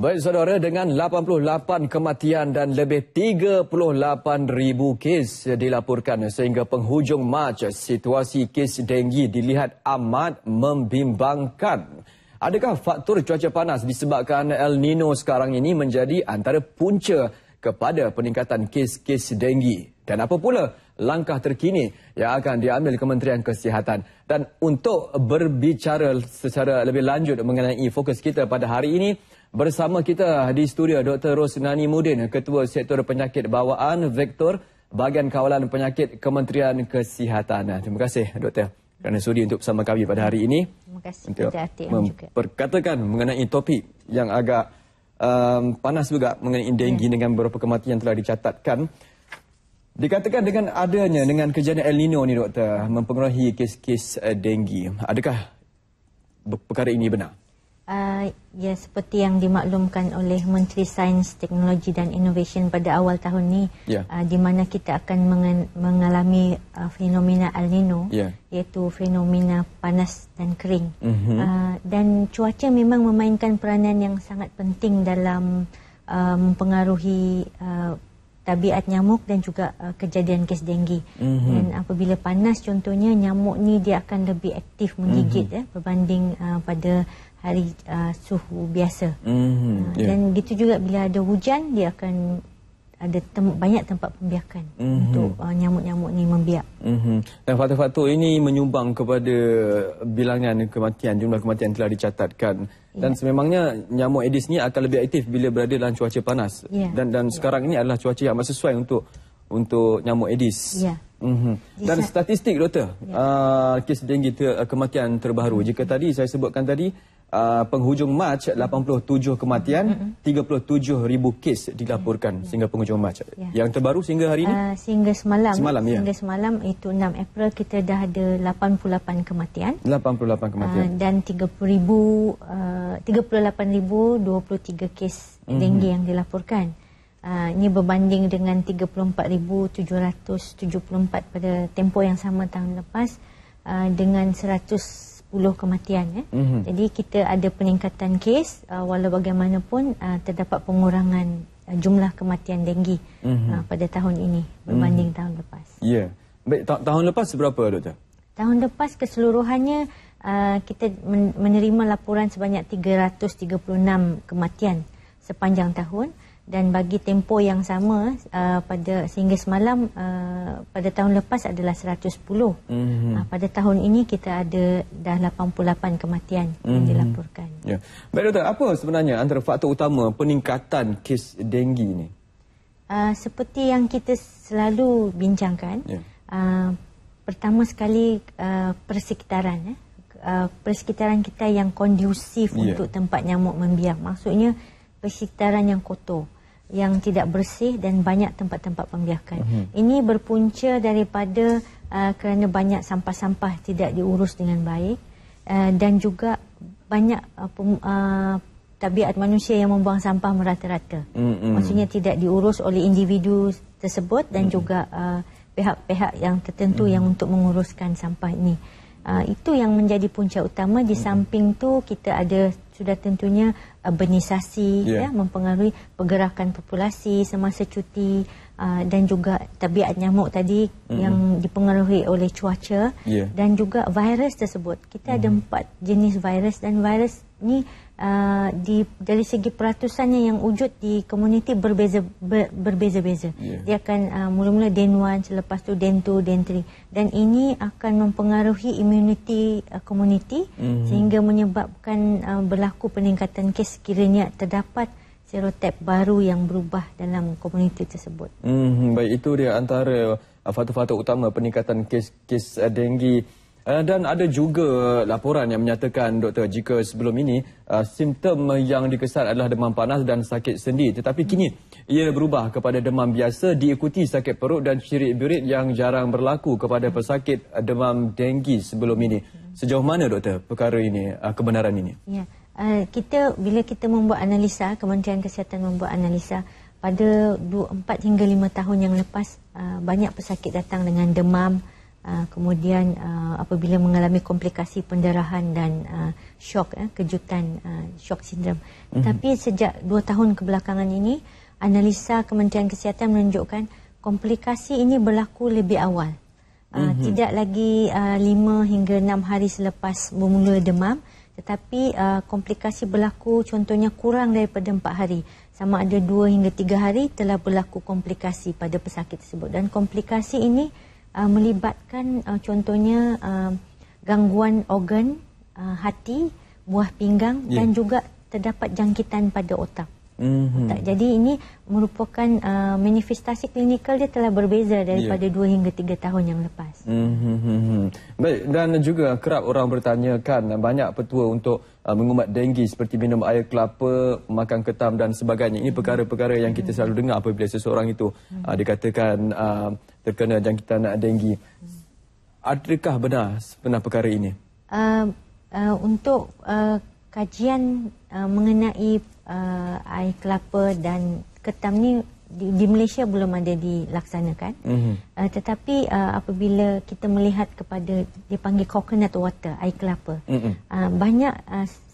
Baik saudara, dengan 88 kematian dan lebih 38 ribu kes dilaporkan sehingga penghujung Mac, situasi kes denggi dilihat amat membimbangkan. Adakah faktor cuaca panas disebabkan El Nino sekarang ini menjadi antara punca kepada peningkatan kes-kes denggi? Dan apa pula langkah terkini yang akan diambil Kementerian Kesihatan? Dan untuk berbicara secara lebih lanjut mengenai fokus kita pada hari ini, Bersama kita di studio Dr. Rosnani Mudin, Ketua Sektor Penyakit Bawaan Vektor Bahagian Kawalan Penyakit Kementerian Kesihatan. Terima kasih Dr. kerana sudi untuk bersama kami pada hari ini. Terima kasih. Untuk memperkatakan mengenai topik yang agak um, panas juga mengenai denggi ya. dengan beberapa kematian telah dicatatkan. Dikatakan dengan adanya dengan kejadian El Nino ni, Doktor mempengaruhi kes-kes eh, denggi. Adakah perkara ini benar? Ah, ya seperti yang dimaklumkan oleh Menteri Sains, Teknologi dan Innovation pada awal tahun ini yeah. Ya. uh, di mana kita akan mengalami uh, fenomena El Nino yeah. iaitu fenomena panas dan kering. Mm -hmm. uh, dan cuaca memang memainkan peranan yang sangat penting dalam uh, mempengaruhi uh, tabiat nyamuk dan juga uh, kejadian kes denggi. Mm -hmm. Dan apabila panas contohnya nyamuk ni dia akan lebih aktif menggigit mm -hmm. eh, berbanding uh, pada hari uh, suhu biasa. Mm -hmm. uh, yeah. Dan gitu juga bila ada hujan dia akan ada tem banyak tempat pembiakan mm -hmm. untuk uh, nyamuk-nyamuk uh, ni membiak. Mm -hmm. Dan faktor-faktor ini menyumbang kepada bilangan kematian, jumlah kematian telah dicatatkan. Dan yeah. sememangnya nyamuk Aedes ni akan lebih aktif bila berada dalam cuaca panas. Yeah. Dan dan yeah. sekarang ini adalah cuaca yang amat sesuai untuk untuk nyamuk Aedes. Yeah. Mm -hmm. Dan statistik, Doktor, yeah. uh, kes denggi ter kematian terbaru. Mm -hmm. Jika tadi saya sebutkan tadi, Ah, penghujung Mac 87 kematian, 37,000 kes dilaporkan sehingga penghujung Mac. Ya. Yang terbaru sehingga hari ini? Uh, sehingga semalam. Semalam, ya. Sehingga semalam itu 6 April kita dah ada 88 kematian. 88 kematian. Uh, dan 30,000, uh, 38,023 kes mhm. dengue uh-huh. yang dilaporkan. Uh, ini berbanding dengan 34,774 pada tempoh yang sama tahun lepas uh, dengan 100 10 kematian ya. Mm-hmm. Jadi kita ada peningkatan kes uh, walau bagaimanapun uh, terdapat pengurangan uh, jumlah kematian denggi mm-hmm. uh, pada tahun ini berbanding mm-hmm. tahun lepas. Ya. Yeah. Ta- tahun lepas berapa doktor? Tahun lepas keseluruhannya uh, kita men- menerima laporan sebanyak 336 kematian sepanjang tahun dan bagi tempo yang sama uh, pada sehingga semalam uh, pada tahun lepas adalah 110. Mm-hmm. Uh, pada tahun ini kita ada dah 88 kematian mm-hmm. yang mhm. dilaporkan. Ya. Baik doktor, apa sebenarnya antara faktor utama peningkatan kes denggi ini? Uh, seperti yang kita selalu bincangkan, yeah. uh, pertama sekali uh, persekitaran. Eh. Uh, persekitaran kita yang kondusif yeah. untuk tempat nyamuk membiak. Maksudnya persekitaran yang kotor. Mm-hmm yang tidak bersih dan banyak tempat-tempat pembiakan. Mm -hmm. Ini berpunca daripada uh, kerana banyak sampah-sampah tidak diurus dengan baik uh, dan juga banyak uh, uh Tabiat manusia yang membuang sampah merata-rata. Mm -mm. Maksudnya tidak diurus oleh individu tersebut dan mm -mm. juga uh, pihak-pihak uh, yang tertentu mm -mm. yang untuk menguruskan sampah ini. Ah, itu yang menjadi punca utama di mm-hmm. samping tu kita ada sudah tentunya uh, ah, benisasi yeah. ya mempengaruhi pergerakan populasi semasa cuti Ah, dan juga tabiat nyamuk tadi mm -hmm. yang dipengaruhi oleh cuaca yeah. dan juga virus tersebut. Kita mm -hmm. ada empat jenis virus dan virus ni uh, di dari segi peratusannya yang wujud di komuniti berbeza ber, berbeza-beza. Yeah. Dia akan ah, mula-mula uh, den 1 selepas tu den 2 den 3 dan ini akan mempengaruhi imuniti komuniti uh, mm -hmm. sehingga menyebabkan uh, berlaku peningkatan kes kiranya terdapat serotip baru yang berubah dalam komuniti tersebut. Hmm, baik itu dia antara uh, faktor-faktor utama peningkatan kes-kes uh, denggi uh, dan ada juga laporan yang menyatakan doktor jika sebelum ini simptom yang dikesan adalah demam panas dan sakit sendi tetapi kini ia berubah kepada demam biasa diikuti sakit perut dan cirit-birit yang jarang berlaku kepada pesakit demam denggi sebelum ini. Sejauh mana doktor perkara ini kebenaran ini? Ya uh, kita bila kita membuat analisa Kementerian Kesihatan membuat analisa pada 4 hingga 5 tahun yang lepas uh, banyak pesakit datang dengan demam uh, kemudian uh, apabila mengalami komplikasi pendarahan dan uh, shock uh, kejutan uh, shock sindrom mm-hmm. tapi sejak 2 tahun kebelakangan ini analisa Kementerian Kesihatan menunjukkan komplikasi ini berlaku lebih awal uh, mm-hmm. tidak lagi uh, 5 hingga 6 hari selepas bermula demam tetapi uh, komplikasi berlaku contohnya kurang daripada 4 hari sama ada 2 hingga 3 hari telah berlaku komplikasi pada pesakit tersebut dan komplikasi ini uh, melibatkan uh, contohnya uh, gangguan organ uh, hati buah pinggang yeah. dan juga terdapat jangkitan pada otak Mm-hmm. Tak. Jadi ini merupakan uh, manifestasi klinikal dia telah berbeza ya. daripada yeah. 2 hingga 3 tahun yang lepas. Mm-hmm. Baik, dan juga kerap orang bertanyakan banyak petua untuk uh, mengumat denggi seperti minum air kelapa, makan ketam dan sebagainya. Ini perkara-perkara yang kita selalu dengar apabila seseorang itu uh, mm-hmm. dikatakan uh, terkena jangkitan denggi. Adakah benar sebenar perkara ini? Uh, uh, untuk uh, kajian uh, mengenai uh, air kelapa dan ketam ni di, di Malaysia belum ada dilaksanakan. Mm-hmm. Uh, tetapi uh, apabila kita melihat kepada dipanggil coconut water, air kelapa, mm-hmm. uh, banyak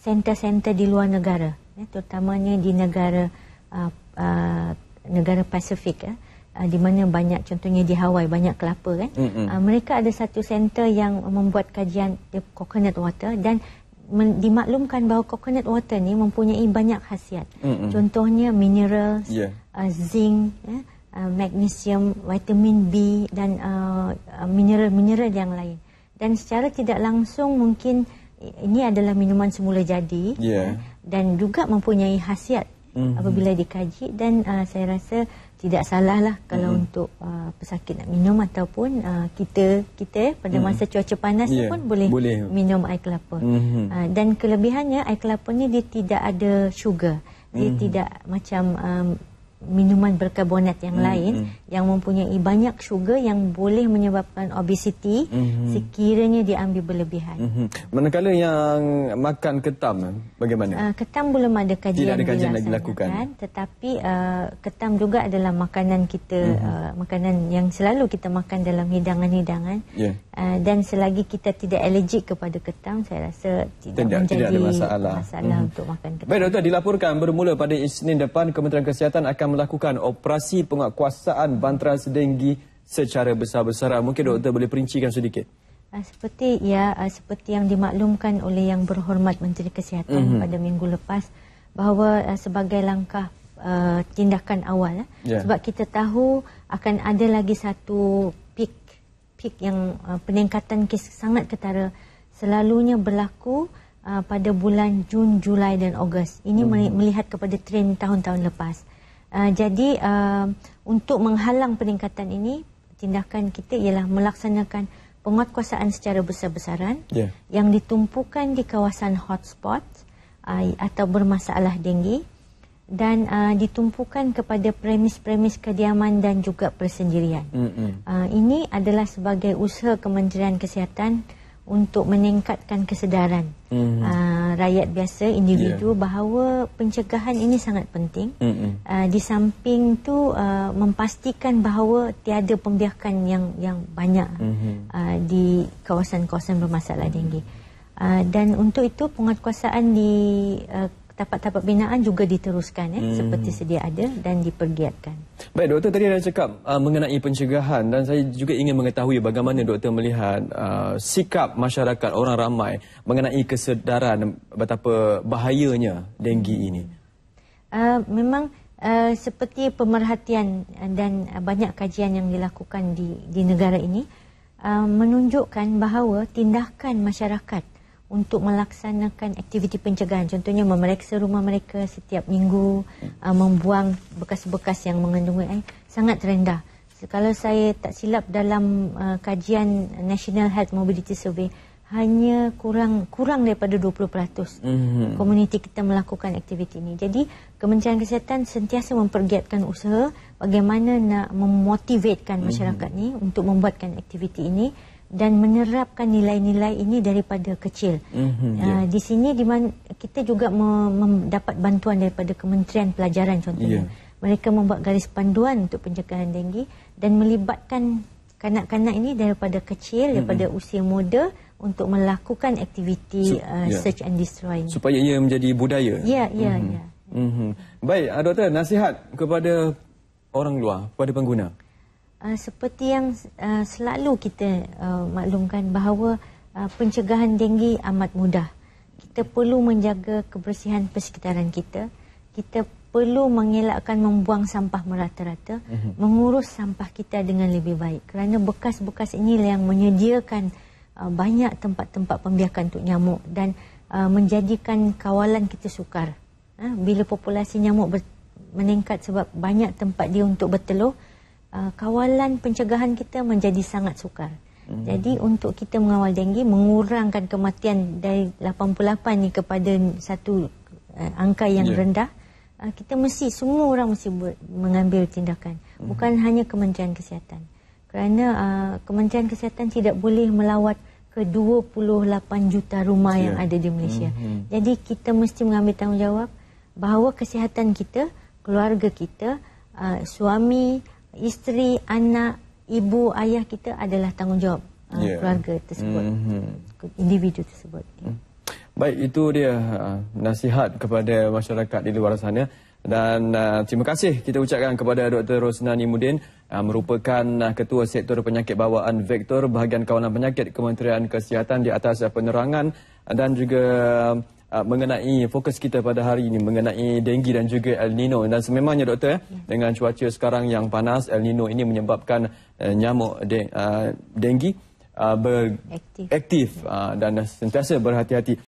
senter-senter uh, di luar negara, ya, terutamanya di negara uh, uh, negara Pasifik, ya, uh, di mana banyak contohnya di Hawaii banyak kelapa. Kan? Mm-hmm. mereka ada satu senter yang membuat kajian coconut water dan men, dimaklumkan bahawa coconut water ni mempunyai banyak khasiat. Mm-hmm. Contohnya mineral, yeah. uh, zinc, yeah, uh, magnesium, vitamin B dan uh, uh, mineral-mineral yang lain. Dan secara tidak langsung mungkin ini adalah minuman semula jadi yeah. dan juga mempunyai khasiat mm-hmm. apabila dikaji dan uh, saya rasa tidak salahlah kalau mm-hmm. untuk uh, pesakit nak minum ataupun uh, kita kita pada mm-hmm. masa cuaca panas yeah. pun boleh, boleh minum air kelapa. Mm-hmm. Uh, dan kelebihannya air kelapa ni dia tidak ada sugar. Dia mm-hmm. tidak macam um, minuman berkarbonat yang mm -hmm. lain hmm. yang mempunyai banyak sugar yang boleh menyebabkan obesiti mm -hmm. sekiranya diambil berlebihan. Mm -hmm. Manakala yang makan ketam bagaimana? Uh, ketam belum ada kajian, ada kajian dilaksanakan dilakukan. tetapi uh, ketam juga adalah makanan kita, mm -hmm. uh, makanan yang selalu kita makan dalam hidangan-hidangan. Ya. Dan selagi kita tidak alergik kepada ketam, saya rasa tidak, tidak menjadi tidak ada masalah, masalah mm -hmm. untuk makan ketam. Baik, Doktor, dilaporkan bermula pada Isnin depan Kementerian Kesihatan akan akan melakukan operasi penguatkuasaan bantra sedenggi secara besar-besaran. Mungkin doktor hmm. boleh perincikan sedikit. Ah, seperti ya, ah, seperti yang dimaklumkan oleh yang berhormat Menteri Kesihatan mm -hmm. pada minggu lepas bahawa ah, sebagai langkah uh, tindakan awal yeah. Ya. sebab kita tahu akan ada lagi satu peak peak yang uh, peningkatan kes sangat ketara selalunya berlaku uh, pada bulan Jun, Julai dan Ogos. Ini mm -hmm. melihat kepada tren tahun-tahun lepas. Ah, jadi uh, untuk menghalang peningkatan ini tindakan kita ialah melaksanakan penguatkuasaan secara besar-besaran yeah. yang ditumpukan di kawasan hotspot uh, atau bermasalah denggi dan uh, ditumpukan kepada premis-premis kediaman dan juga persendirian. Mm -hmm. uh, ini adalah sebagai usaha Kementerian Kesihatan untuk meningkatkan kesedaran mm-hmm. uh, rakyat biasa individu yeah. bahawa pencegahan ini sangat penting. Mm-hmm. Uh, di samping tu uh, memastikan bahawa tiada pembiakan yang yang banyak mm-hmm. uh, di kawasan-kawasan bermasalah mm-hmm. dengue. Uh, dan untuk itu penguatkuasaan di uh, tapak-tapak binaan juga diteruskan eh, hmm. seperti sedia ada dan dipergiatkan. Baik, Doktor tadi ada cakap uh, mengenai pencegahan dan saya juga ingin mengetahui bagaimana Doktor melihat uh, sikap masyarakat orang ramai mengenai kesedaran betapa bahayanya denggi ini. Uh, memang uh, seperti pemerhatian dan banyak kajian yang dilakukan di, di negara ini uh, menunjukkan bahawa tindakan masyarakat untuk melaksanakan aktiviti pencegahan contohnya memeriksa rumah mereka setiap minggu uh, membuang bekas-bekas yang mengandungi air sangat rendah kalau saya tak silap dalam uh, kajian National Health Mobility Survey hanya kurang kurang daripada 20% mm -hmm. komuniti kita melakukan aktiviti ini jadi Kementerian Kesihatan sentiasa mempergiatkan usaha bagaimana nak memotivatekan mhm. masyarakat mm -hmm. ini untuk membuatkan aktiviti ini dan menerapkan nilai-nilai ini daripada kecil. Mm-hmm, yeah. uh, ya. di sini di mana kita juga mendapat bantuan daripada Kementerian Pelajaran contohnya. Yeah. Mereka membuat garis panduan untuk pencegahan denggi dan melibatkan kanak-kanak ini daripada kecil mm-hmm. daripada usia muda untuk melakukan aktiviti so, uh, ah, yeah. search and destroy ini. Supaya ia menjadi budaya. Ya, ya, mhm. ya. Mhm. Baik, doktor, nasihat kepada orang luar, kepada pengguna. Ah, seperti yang uh, selalu kita uh, maklumkan bahawa uh, pencegahan denggi amat mudah. Kita perlu menjaga kebersihan persekitaran kita. Kita perlu mengelakkan membuang sampah merata-rata, mm -hmm. mengurus sampah kita dengan lebih baik. Kerana bekas-bekas ini yang menyediakan uh, banyak tempat-tempat pembiakan untuk nyamuk dan uh, menjadikan kawalan kita sukar. Ha? Bila populasi nyamuk meningkat sebab banyak tempat dia untuk bertelur, uh, kawalan pencegahan kita menjadi sangat sukar. Hmm. Jadi untuk kita mengawal denggi, mengurangkan kematian dari 88 ni kepada satu uh, angka yang yeah. rendah, uh, kita mesti, semua orang mesti ber, mengambil tindakan. Hmm. Bukan hanya Kementerian Kesihatan. Kerana uh, Kementerian Kesihatan tidak boleh melawat ke 28 juta rumah yeah. yang ada di Malaysia. Hmm, hmm. Jadi kita mesti mengambil tanggungjawab bahawa kesihatan kita, keluarga kita, uh, suami, isteri, anak, ibu, ayah kita adalah tanggungjawab uh, yeah. keluarga tersebut, mm-hmm. individu tersebut. Mm. Baik, itu dia uh, nasihat kepada masyarakat di luar sana. Dan uh, terima kasih kita ucapkan kepada Dr. Rosnani Mudin uh, merupakan uh, Ketua Sektor Penyakit Bawaan Vektor Bahagian Kawalan Penyakit Kementerian Kesihatan di atas uh, penerangan uh, dan juga uh, Uh, mengenai fokus kita pada hari ini mengenai denggi dan juga El Nino dan sememangnya doktor eh, ya. dengan cuaca sekarang yang panas El Nino ini menyebabkan uh, nyamuk de uh, denggi uh, beraktif uh, dan sentiasa berhati-hati